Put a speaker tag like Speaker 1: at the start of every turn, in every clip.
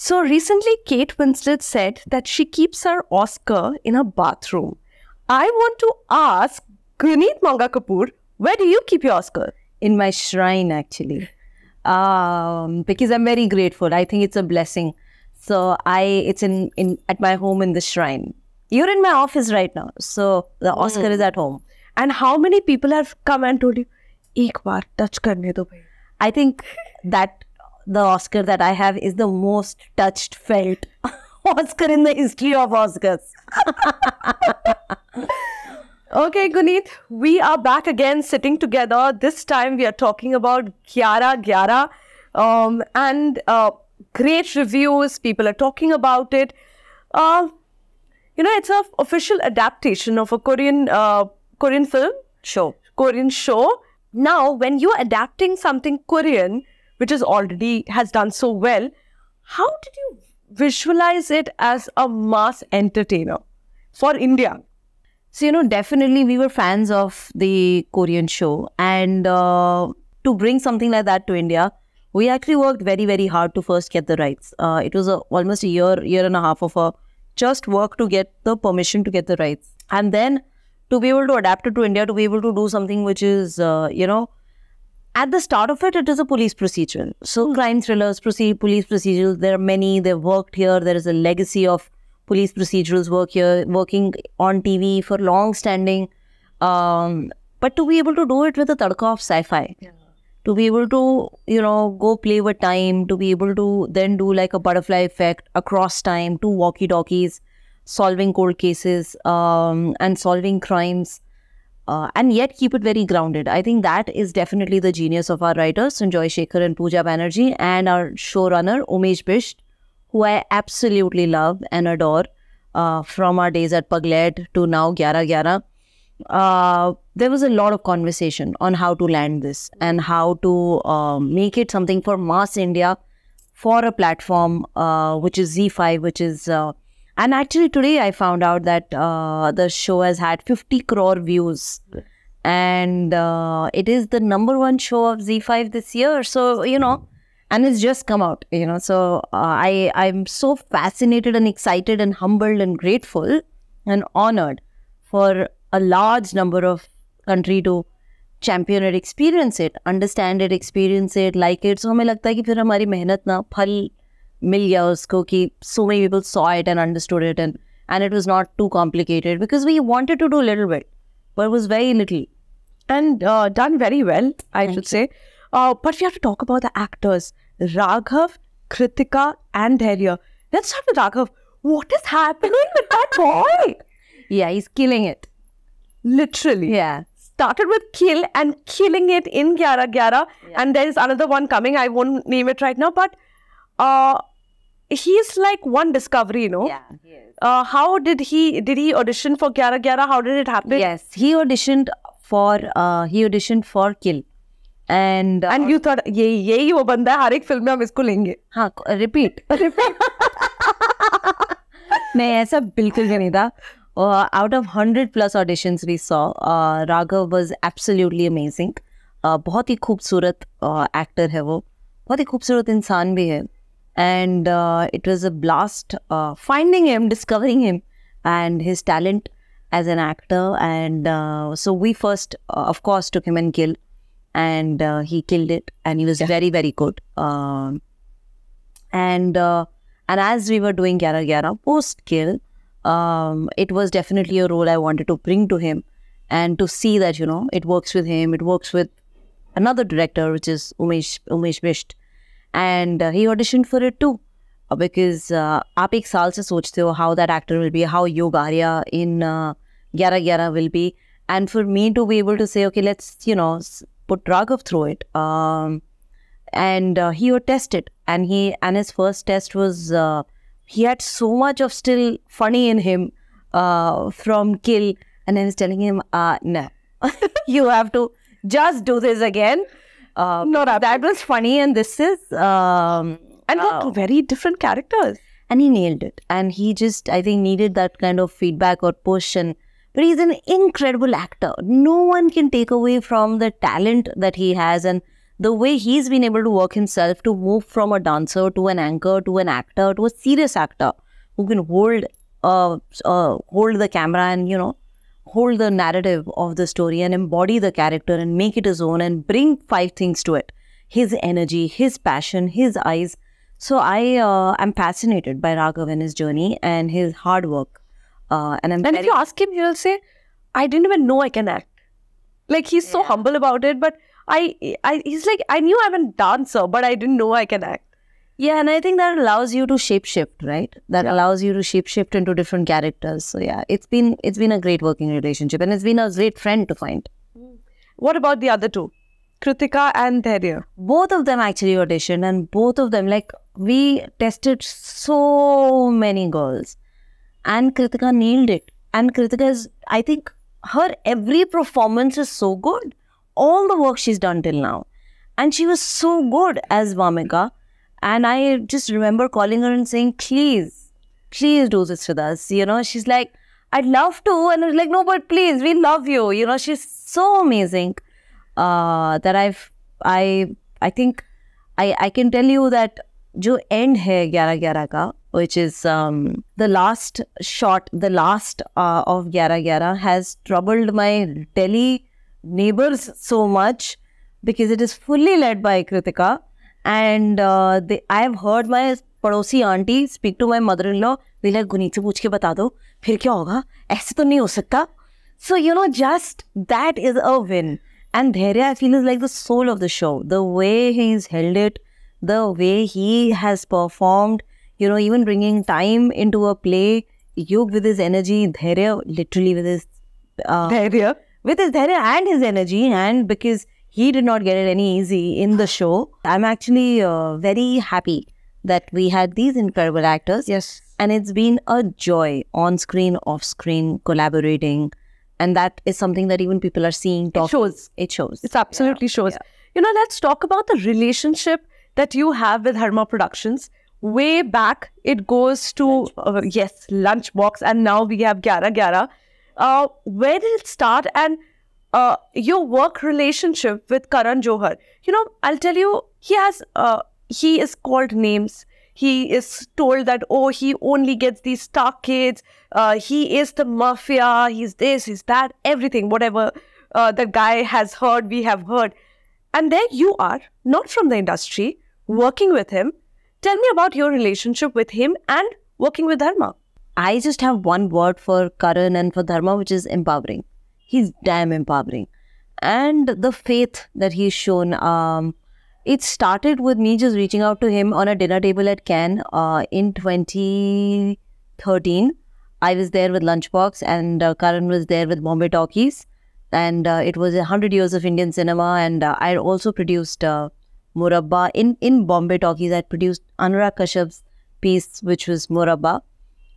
Speaker 1: So recently, Kate Winslet said that she keeps her Oscar in her bathroom. I want to ask Guneet Manga Kapoor, where do you keep your Oscar?
Speaker 2: In my shrine, actually. Um, because I'm very grateful. I think it's a blessing. So I, it's in, in at my home in the shrine. You're in my office right now, so the Oscar mm. is hmm. at home. And how many people have come and told you, "Ek baar touch karne do bhai." I think that the Oscar that I have is the most
Speaker 1: touched, felt Oscar in the history of Oscars. okay, Guneet, we are back again sitting together. This time we are talking about Gyara Gyara um, and uh, great reviews. People are talking about it. Uh, you know, it's an official adaptation of a Korean uh, Korean film. Show. Korean show. Now, when you're adapting something Korean, which is already has done so well. How did you visualize it as a mass entertainer for India? So, you know, definitely we were fans of the Korean show. And uh,
Speaker 2: to bring something like that to India, we actually worked very, very hard to first get the rights. Uh, it was a, almost a year, year and a half of a just work to get the permission to get the rights. And then to be able to adapt it to India, to be able to do something which is, uh, you know, at the start of it, it is a police procedural. So hmm. crime thrillers, police procedurals, there are many. They've worked here. There is a legacy of police procedurals work here, working on TV for long standing. Um, but to be able to do it with a tadka of sci-fi, yeah. to be able to you know go play with time, to be able to then do like a butterfly effect across time, two walkie-talkies, solving cold cases um, and solving crimes uh, and yet keep it very grounded. I think that is definitely the genius of our writers, Sanjoy Shekhar and Pooja Banerjee, and our showrunner, Umesh Bisht, who I absolutely love and adore uh, from our days at Paglet to now Gyara Gyara. Uh, there was a lot of conversation on how to land this and how to um, make it something for mass India for a platform uh, which is Z5, which is uh, and actually, today I found out that uh, the show has had 50 crore views. And uh, it is the number one show of Z5 this year. So, you know, and it's just come out, you know. So uh, I, I'm so fascinated and excited and humbled and grateful and honored for a large number of country to champion it, experience it, understand it, experience it, like it. So हमें लगता है कि फिर हमारी मेहनत ना फल mil years so many people saw it and understood it and and it was not too complicated because
Speaker 1: we wanted to do a little bit but it was very little and uh, done very well i Thank should you. say uh, but we have to talk about the actors raghav kritika and dhairya let's start with raghav what is happening with that boy yeah he's killing it literally yeah started with kill and killing it in gyara gyara yeah. and there is another one coming i won't name it right now but uh, he's like one discovery, you know. Yeah. Uh, how did he did he audition for Gyara Gyara? How did it happen? Yes, he auditioned for uh, he auditioned for Kill. And and you thought ये यही वो बंदा है हर एक I में हम repeat. repeat. हाँ repeat repeat नहीं ऐसा बिल्कुल भी नहीं था out of
Speaker 2: hundred plus auditions we saw Raghav was absolutely amazing बहुत ही खूबसूरत एक्टर uh, है वो बहुत ही खूबसूरत इंसान भी है and uh, it was a blast uh, finding him, discovering him, and his talent as an actor. And uh, so we first, uh, of course, took him and killed, and uh, he killed it, and he was yeah. very, very good. Um, and uh, and as we were doing Gyara Gyara post kill, um, it was definitely a role I wanted to bring to him, and to see that you know it works with him, it works with another director, which is Umesh Umesh Bisht and uh, he auditioned for it too uh, because uh, आप एक साल से सोचते हो how that actor will be how Yogaria in uh, Gyara will be and for me to be able to say okay let's you know put Raghav through it um, and uh, he would test it and he and his first test was he had so much of still funny in him from Kill and I was telling him uh, no nah. you have to just do this again uh, that was funny, and this is um, and uh, wow. very different characters. And he nailed it, and he just I think needed that kind of feedback or push, and but he's an incredible actor. No one can take away from the talent that he has, and the way he's been able to work himself to move from a dancer to an anchor to an actor to a serious actor who can hold uh, uh hold the camera and you know hold the narrative of the story and embody the character and make it his own and bring five things to it his energy, his passion, his eyes. So I uh, am
Speaker 1: fascinated by Raghav and his journey and his hard work. Uh, and I'm and if you ask him, he'll say, "I didn't even know I can act." Like he's yeah. so humble about it, but I, I, he's like, "I knew I'm a dancer, but I didn't know I can act." Yeah, and I think that allows you
Speaker 2: to shapeshift, right? That yeah. allows you to shapeshift into different characters. So yeah, it's been it's been a great working relationship and it's been a great friend to find. Hmm.
Speaker 1: What about the other two?
Speaker 2: Kritika and Dharya? Both of them actually auditioned and both of them like we tested so many girls and Kritika nailed it. And Kritika is I think her every performance is so good. All the work she's done till now. And she was so good as Vamika and I just remember calling her and saying, please, please do this with us. You know, she's like, I'd love to. And I was like, no, but please, we love you. You know, she's so amazing uh, that I've, I, I think I, I can tell you that the end here, ग्यारह which is um, the last shot, the last uh, of Gyara Gyara, has troubled my Delhi neighbors so much because it is fully led by Kritika. And I have heard my पड़ोसी aunty speak to my mother in law दिला गुनीत से पूछ के बता दो फिर क्या होगा ऐसे तो नहीं हो सकता so you know just that is a win and Dhairya I feel is like the soul of the show the way he is held it the way he has performed you know, even bringing time into a play, Yug with his energy, Dhairya literally with his uh, with his Dhairya and his energy, and because he did not get it any easy in the show. I'm actually uh, very happy that we had these incredible actors. Yes. And it's been a joy on screen, off screen, collaborating.
Speaker 1: And that is something that even people are seeing. Talk. It shows. It shows. It absolutely yeah. shows. Yeah. You know, let's talk about the relationship that you have with Harma Productions. Way back, it goes to, uh, yes, Lunchbox. And now we have Gyara Gyara. Uh, where did it start? And uh, your work relationship with Karan Johar. You know, I'll tell you, he has uh, he is called names. He is told that oh, he only gets these star kids. Uh, he is the mafia. He's this. He's that. Everything, whatever uh, the guy has heard, we have heard. And there you are, not from the industry, working with him. Tell me about your relationship with him and working with Dharma.
Speaker 2: I just have one word for Karan and for Dharma, which is empowering he's damn empowering. And the faith that he's shown, um, it started with me just reaching out to him on a dinner table at Cannes uh, in 2013. I was there with Lunchbox and uh, Karan was there with Bombay Talkies. And uh, it was 100 years of Indian cinema. And uh, I also produced uh, Murabba. In, in Bombay Talkies, I produced Anurag Kashyap's piece, which was Murabba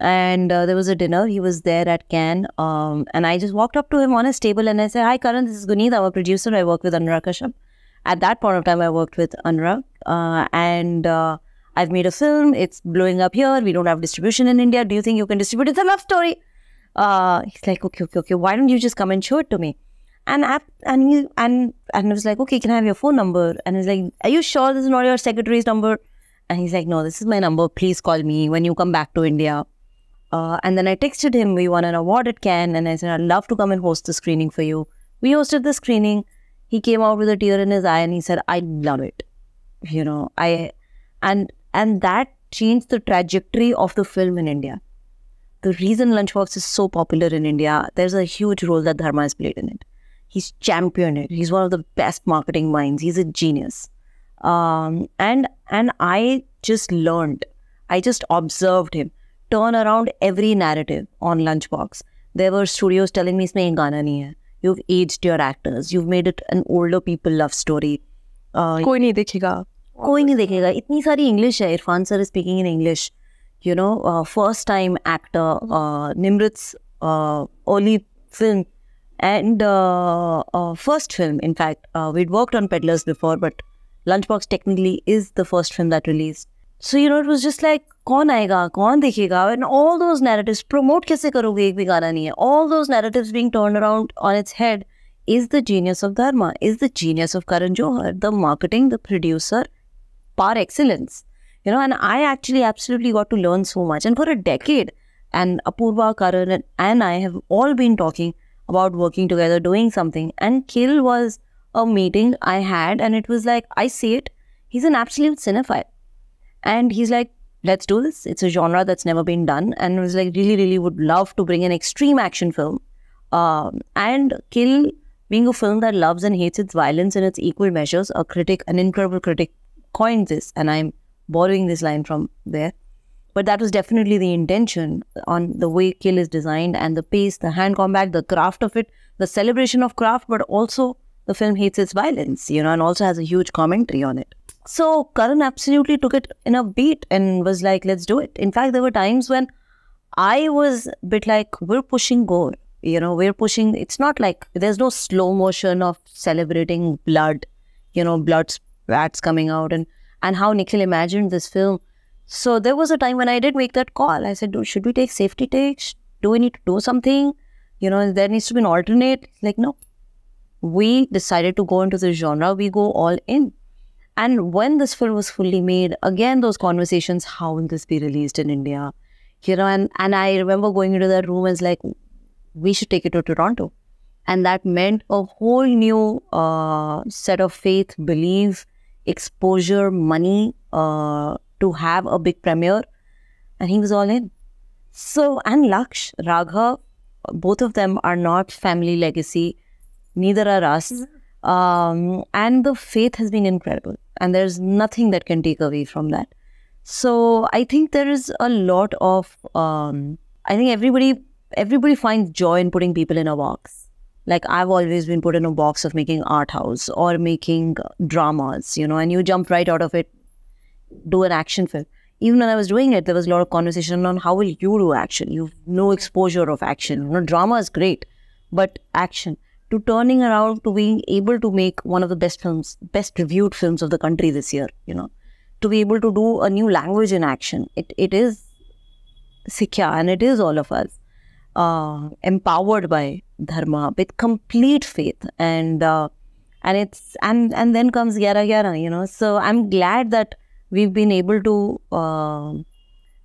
Speaker 2: and uh, there was a dinner. He was there at Cannes, um, and I just walked up to him on his table and I said, "Hi, Karan. This is Guneet. our a producer. I work with Anurag Kashyap." At that point of time, I worked with Anurag, uh, and uh, I've made a film. It's blowing up here. We don't have distribution in India. Do you think you can distribute? It's a love story. Uh, he's like, "Okay, okay, okay. Why don't you just come and show it to me?" And I, and he and and I was like, "Okay, can I have your phone number?" And he's like, "Are you sure this is not your secretary's number?" And he's like, "No, this is my number. Please call me when you come back to India." Uh, and then I texted him, we won an award at Cannes, and I said, I'd love to come and host the screening for you. We hosted the screening. He came out with a tear in his eye and he said, I love it. You know, I, and, and that changed the trajectory of the film in India. The reason Lunchbox is so popular in India, there's a huge role that Dharma has played in it. He's championed it. He's one of the best marketing minds. He's a genius. Um, and, and I just learned, I just observed him. turn around every narrative on Lunchbox. There were studios telling me इसमें गाना नहीं है. You've aged your actors. You've made it an older people love story. Uh, कोई नहीं देखेगा. कोई नहीं देखेगा. इतनी सारी English है. Irfan sir is speaking in English. You know, uh, first time actor. Uh, Nimrit's uh, early film and uh, uh, first film. In fact, uh, we'd worked on Peddlers before, but Lunchbox technically is the first film that released. So you know it was just like कौन आएगा कौन देखेगा and all those narratives promote कैसे करोगे एक भी गाना नहीं है all those narratives being turn around on its head is the genius of Dharma is the genius of Karan Johar the marketing the producer par excellence you know and i actually absolutely got to learn so much and for a decade and apurva karan and, and i have all been talking about working together doing something and kill was a meeting i had and it was like i see it he's an absolute cinephile and he's like, let's do this. It's a genre that's never been done. And was like, really, really would love to bring an extreme action film. Um, and Kill being a film that loves and hates its violence in its equal measures, a critic, an incredible critic, coined this. And I'm borrowing this line from there. But that was definitely the intention on the way Kill is designed and the pace, the hand combat, the craft of it, the celebration of craft, but also the film hates its violence, you know, and also has a huge commentary on it. So Karan absolutely took it in a beat and was like, let's do it. In fact, there were times when I was a bit like, we're pushing gore. You know, we're pushing, it's not like there's no slow motion of celebrating blood, you know, blood spats coming out and, and how Nikhil imagined this film. So there was a time when I did make that call. I said, should we take safety takes? Do we need to do something? You know, there needs to be an alternate. Like, no. We decided to go into this genre. We go all in and when this film was fully made, again, those conversations how will this be released in India? You know, and, and I remember going into that room and it's like, we should take it to Toronto. And that meant a whole new uh, set of faith, belief, exposure, money uh, to have a big premiere. And he was all in. So, and Laksh, Raghav, both of them are not family legacy, neither are us. Mm -hmm um, and the faith has been incredible. And there's nothing that can take away from that. So I think there is a lot of, um, I think everybody, everybody finds joy in putting people in a box. Like I've always been put in a box of making art house or making dramas, you know, and you jump right out of it, do an action film even when I was doing it, there was a lot of conversation on how will you do action? You've no exposure of action. You know, drama is great, but action to turning around to being able to make one of the best films, best reviewed films of the country this year, you know, to be able to do a new language in action. It, it is Sikya and it is all of us uh, empowered by Dharma with complete faith and uh, and it's and and then comes yara yara, you know. So I'm glad that we've been able to uh,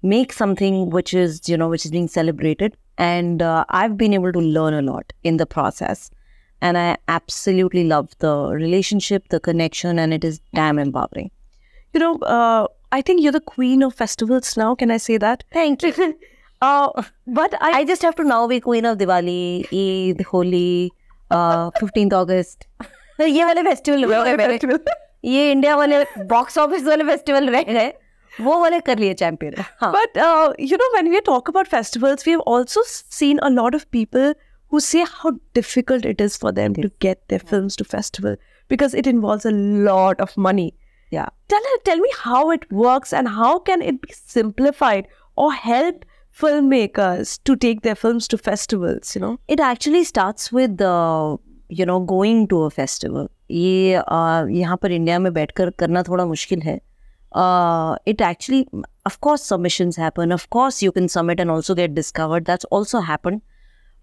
Speaker 2: make something which is you know which is being celebrated and uh, I've been able to learn a lot in the process. And I absolutely love the relationship, the connection, and it is damn empowering.
Speaker 1: You know, uh, I think you're the queen of festivals now. Can I say that? Thank you. uh, but I, I just have to now be queen of Diwali,
Speaker 2: Eid, Holi, uh, 15th August. ये वाले festival हुए होंगे मेरे
Speaker 1: ये India वाले box office वाले festival रह गए वो वाले कर लिए champion but you know when we talk about festivals we have also seen a lot of people who say how difficult it is for them to get their yeah. films to festival because it involves a lot of money. Yeah. Tell tell me how it works and how can it be simplified or help filmmakers to take their films to festivals, you know? It actually
Speaker 2: starts with the uh, you you know going to a festival ये uh, यहाँ पर India में बैठकर करना थोड़ा मुश्किल है uh, it actually of course submissions happen of course you can submit and also get discovered that's also happened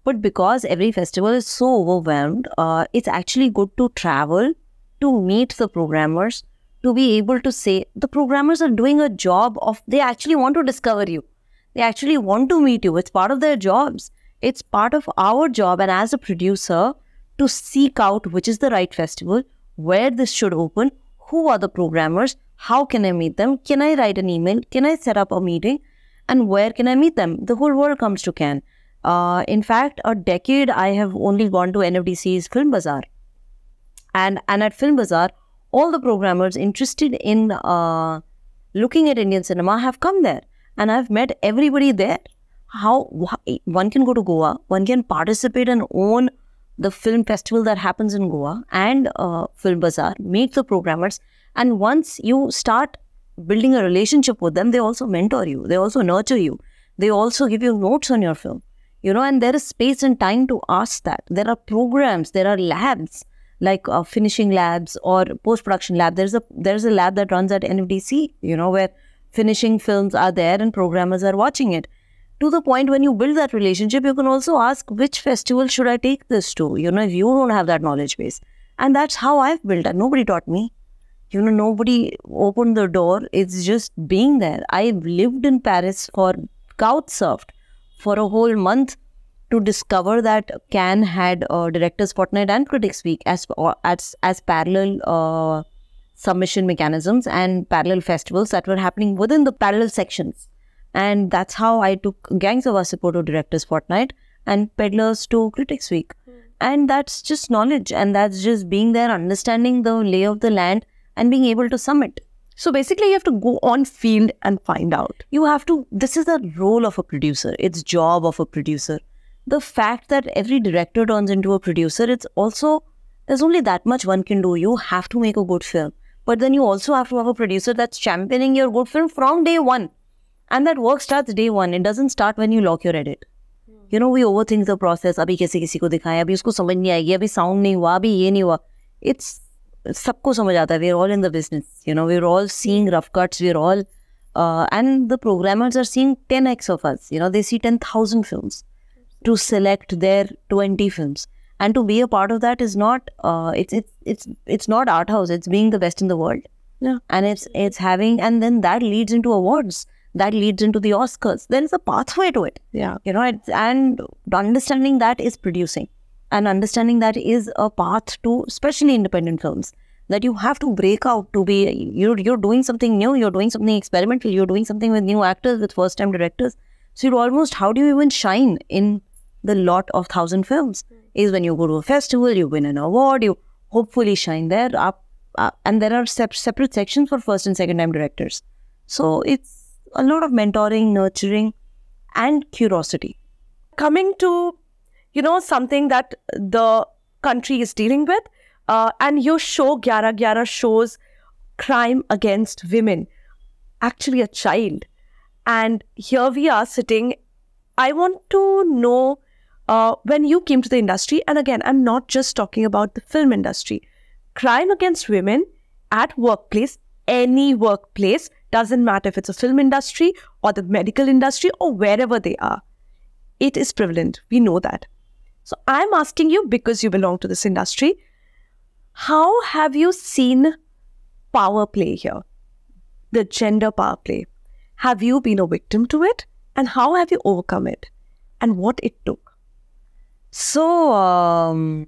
Speaker 2: but because every festival is so overwhelmed, uh, it's actually good to travel, to meet the programmers, to be able to say the programmers are doing a job of, they actually want to discover you. They actually want to meet you. It's part of their jobs. It's part of our job. And as a producer, to seek out which is the right festival, where this should open, who are the programmers, how can I meet them, can I write an email, can I set up a meeting, and where can I meet them? The whole world comes to can. Uh, in fact, a decade I have only gone to NFDC's Film Bazaar. And, and at Film Bazaar, all the programmers interested in uh, looking at Indian cinema have come there. And I've met everybody there. How one can go to Goa, one can participate and own the film festival that happens in Goa and uh, Film Bazaar, meet the programmers. And once you start building a relationship with them, they also mentor you, they also nurture you, they also give you notes on your film you know and there is space and time to ask that there are programs there are labs like uh, finishing labs or post production lab there's a there's a lab that runs at nfdc you know where finishing films are there and programmers are watching it to the point when you build that relationship you can also ask which festival should i take this to you know if you don't have that knowledge base and that's how i've built it nobody taught me you know nobody opened the door it's just being there i've lived in paris for couch surfed for a whole month to discover that Can had uh, Director's Fortnight and Critics Week as uh, as as parallel uh, submission mechanisms and parallel festivals that were happening within the parallel sections, and that's how I took Gangs of Wasseypur to Director's Fortnight and Peddlers to Critics Week, mm. and that's just knowledge, and that's just being there, understanding the lay of the land, and being able to summit. So basically, you have to go on field and find out. You have to, this is the role of a producer, it's job of a producer. The fact that every director turns into a producer, it's also, there's only that much one can do. You have to make a good film. But then you also have to have a producer that's championing your good film from day one. And that work starts day one. It doesn't start when you lock your edit. You know, we overthink the process. Process अभी कैसे किसी को दिखाया अभी उसको समझ आएगी अभी साउंड नहीं हुआ अभी ये नहीं हुआ सबको समझ We're all in the business. You know, we're all seeing rough cuts. We're all, uh, and the programmers are seeing 10 x of us. You know, they see 10000 films to select their 20 films, and to be a part of that is not uh, it's it's it's it's not art house it's being the best in the world yeah. and it's it's having and then that leads into awards that leads into the oscars there is a pathway to it yeah you know and understanding that is producing and understanding that is a path to especially independent films that you have to break out to be you're you're doing something new you're doing something experimental you're doing something with new actors with first time directors so you almost how do you even shine in the lot of thousand films mm. is when you go to a festival you win an award you hopefully shine there up, and there are separate sections for first and second time directors so it's a lot of mentoring
Speaker 1: nurturing and curiosity coming to you know, something that the country is dealing with. Uh, and your show, Gyara Gyara, shows crime against women, actually a child. And here we are sitting. I want to know uh, when you came to the industry, and again, I'm not just talking about the film industry, crime against women at workplace, any workplace, doesn't matter if it's a film industry or the medical industry or wherever they are. It is prevalent. We know that. So I'm asking you because you belong to this industry, how have you seen power play here? The gender power play. Have you been a victim to it? And how have you overcome it? And what it took? So,
Speaker 2: um,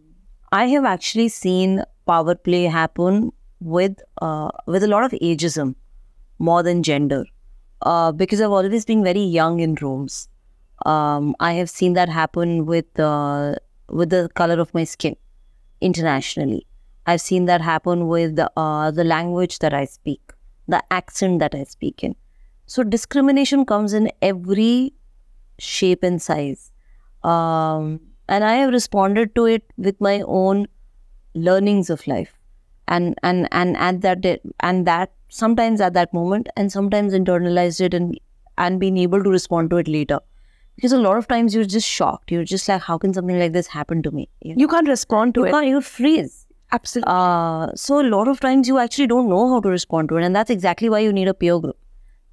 Speaker 2: I have actually seen power play happen with, uh, with a lot of ageism more than gender. Uh, because I've always been very young in rooms. Um, I have seen that happen with uh, with the color of my skin internationally. I've seen that happen with uh, the language that I speak, the accent that I speak in. So discrimination comes in every shape and size. Um, and I have responded to it with my own learnings of life. And, and, and at that, and that sometimes at that moment and sometimes internalized it and, and being able to respond to it later because a lot of times you're just shocked. You're just like, how can something like this happen to me? You, know? you can't respond to you it. Can't, you freeze. Absolutely. Uh, so a lot of times you actually don't know how to respond to it. And that's exactly why you need a peer group.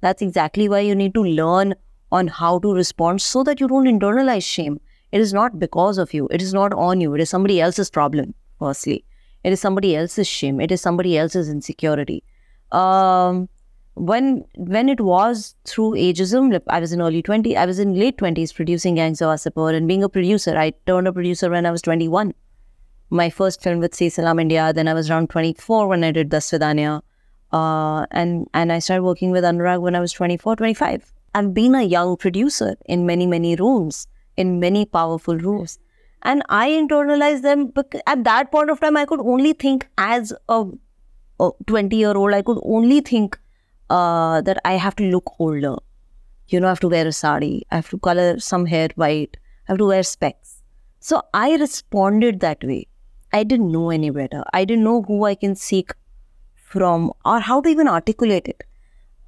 Speaker 2: That's exactly why you need to learn on how to respond so that you don't internalize shame. It is not because of you. It is not on you. It is somebody else's problem, firstly. It is somebody else's shame. It is somebody else's insecurity. Um, when when it was through ageism, like I was in early 20, I was in late 20s producing Gangs of Wasseypur and being a producer. I turned a producer when I was 21. My first film with Say Salam India, then I was around 24 when I did Dasvidanya. Uh, and, and I started working with Anurag when I was 24, 25. I've been a young producer in many, many rooms, in many powerful rooms. And I internalized them because at that point of time, I could only think as a 20 year old, I could only think uh, that I have to look older. You know, I have to wear a sari, I have to color some hair white, I have to wear specs. So I responded that way. I didn't know any better. I didn't know who I can seek from or how to even articulate it.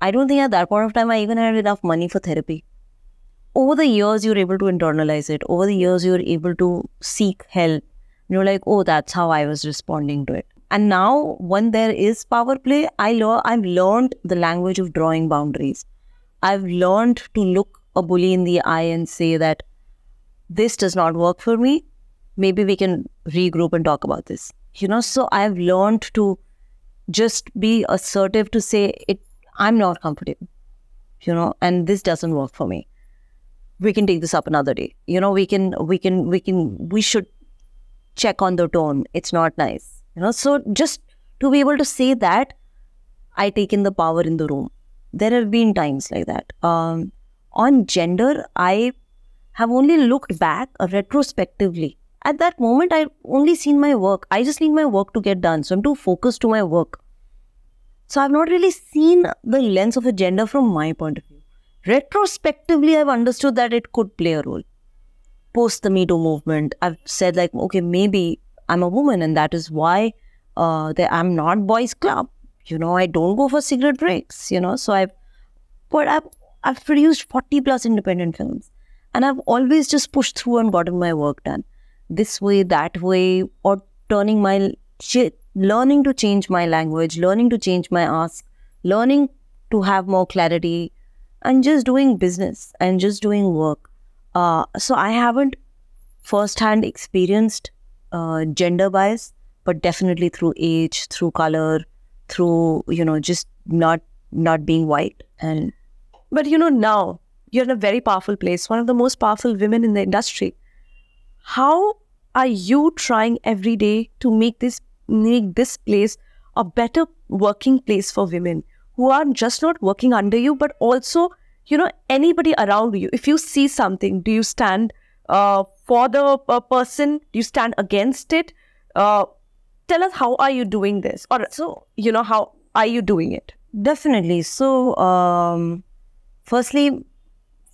Speaker 2: I don't think at that point of time I even had enough money for therapy. Over the years, you're able to internalize it. Over the years, you're able to seek help. You're like, oh, that's how I was responding to it. And now, when there is power play, I lo- I've learned the language of drawing boundaries. I've learned to look a bully in the eye and say that this does not work for me. Maybe we can regroup and talk about this. You know, so I've learned to just be assertive to say it. I'm not comfortable. You know, and this doesn't work for me. We can take this up another day. You know, we can, we can, we can, we should check on the tone. It's not nice you know, so just to be able to say that, I take in the power in the room. There have been times like that. Um, on gender, I have only looked back uh, retrospectively. At that moment, I've only seen my work. I just need my work to get done. So I'm too focused to my work. So I've not really seen the lens of a gender from my point of view. Retrospectively, I've understood that it could play a role. Post the Me Too movement, I've said like, okay, maybe I'm a woman, and that is why uh, I'm not boys' club. You know, I don't go for cigarette breaks. You know, so I've but I've I've produced 40 plus independent films, and I've always just pushed through and gotten my work done this way, that way, or turning my learning to change my language, learning to change my ask, learning to have more clarity, and just doing business and just doing work. Uh, so I haven't firsthand experienced uh, gender bias, but definitely through age, through color,
Speaker 1: through you know just not not being white. And but you know now you're in a very powerful place, one of the most powerful women in the industry. How are you trying every day to make this make this place a better working place for women who are just not working under you, but also you know anybody around you? If you see something, do you stand? uh, for the uh, person? you stand against it? Uh, tell us how are you doing this, or so you know how are you doing it? Definitely. So, um, firstly,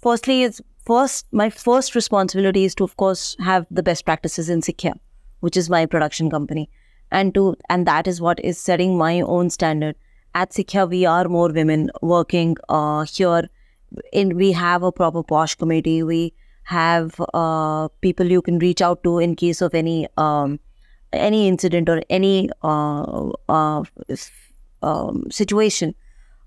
Speaker 2: firstly, it's first my first responsibility is to of course have the best practices in Sikya, which is my production company, and to and that is what is setting my own standard. At Sikya, we are more women working uh, here, and we have a proper posh committee. We have uh, people you can reach out to in case of any um, any incident or any uh, uh, um, situation.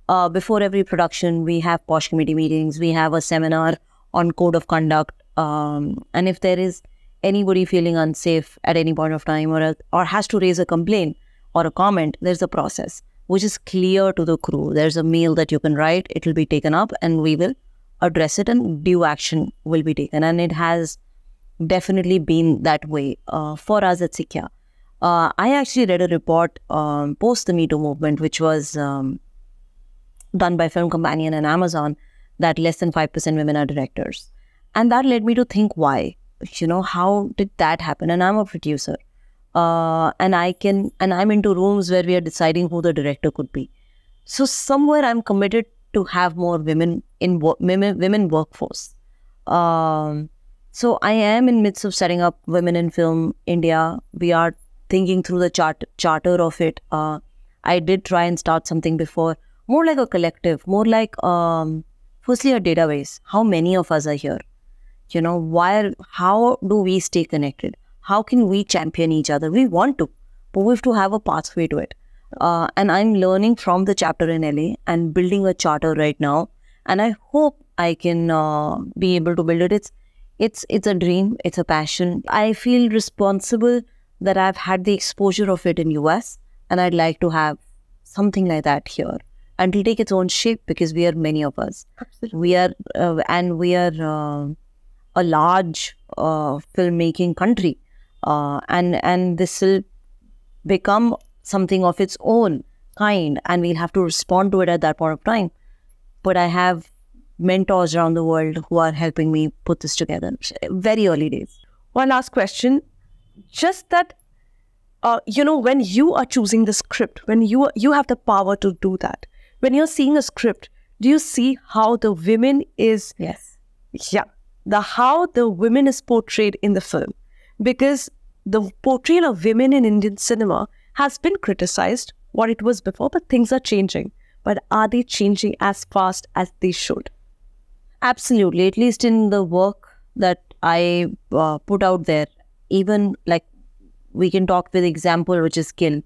Speaker 2: Uh, before every production, we have posh committee meetings. We have a seminar on code of conduct, um, and if there is anybody feeling unsafe at any point of time or a, or has to raise a complaint or a comment, there's a process which is clear to the crew. There's a mail that you can write. It will be taken up, and we will address it and due action will be taken. And it has definitely been that way uh, for us at Sikya. Uh, I actually read a report um, post the Me Too movement, which was um, done by Film Companion and Amazon, that less than 5% women are directors. And that led me to think why. You know, how did that happen? And I'm a producer. Uh, and I can, and I'm into rooms where we are deciding who the director could be. So somewhere I'm committed to have more women in wo- women, women workforce. Um, so I am in midst of setting up Women in Film India. We are thinking through the chart- charter of it. Uh, I did try and start something before, more like a collective, more like um, firstly a database. How many of us are here? You know, why? Are, how do we stay connected? How can we champion each other? We want to, but we have to have a pathway to it. Uh, and I'm learning from the chapter in LA and building a charter right now. And I hope I can uh, be able to build it. It's it's it's a dream. It's a passion. I feel responsible that I've had the exposure of it in US, and I'd like to have something like that here. And it'll take its own shape because we are many of us. Absolutely. We are, uh, and we are uh, a large uh, filmmaking country, uh, and and this will become something of its own kind and we'll have to respond to it at that point of time. But I have mentors around
Speaker 1: the world who are helping me put this together. Very early days. One last question. Just that, uh, you know, when you are choosing the script, when you, you have the power to do that, when you're seeing a script, do you see how the women is. Yes. Yeah. The how the women is portrayed in the film. Because the portrayal of women in Indian cinema has been criticized what it was before, but things are changing. But are they changing as fast as they should? Absolutely. At least in the work that I uh, put out there, even
Speaker 2: like we can talk with example, which is kill.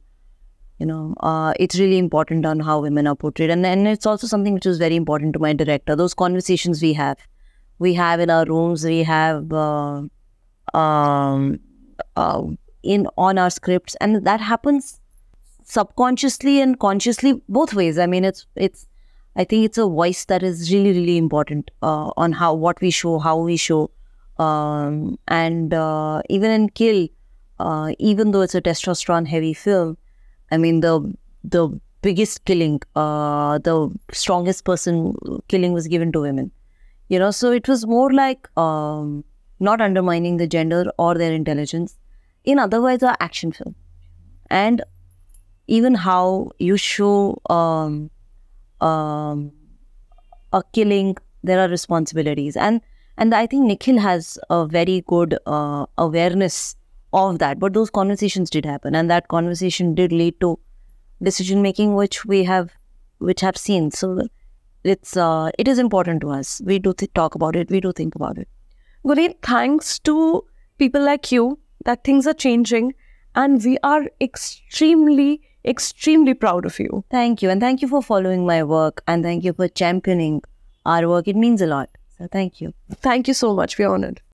Speaker 2: You know, uh, it's really important on how women are portrayed, and then it's also something which was very important to my director. Those conversations we have, we have in our rooms, we have. Uh, um, uh, in on our scripts and that happens subconsciously and consciously both ways i mean it's it's i think it's a voice that is really really important uh, on how what we show how we show um, and uh, even in kill uh, even though it's a testosterone heavy film i mean the the biggest killing uh, the strongest person killing was given to women you know so it was more like um, not undermining the gender or their intelligence in otherwise a action film and even how you show um, um, a killing there are responsibilities and and i think nikhil has a very good uh, awareness of that but those conversations did happen and that conversation did lead to decision making which we have which have seen so it's uh, it is important to us we do talk about it we do think about it
Speaker 1: Gurin, thanks to people like you that things are changing and we are extremely extremely proud of you
Speaker 2: thank you and thank you for following my work and thank you for championing our work it means a lot so thank you thank you so much we're honored